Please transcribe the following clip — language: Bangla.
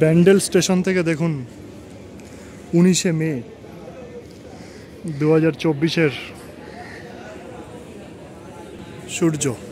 ব্যান্ডেল স্টেশন থেকে দেখুন উনিশে মে দু হাজার চব্বিশের সূর্য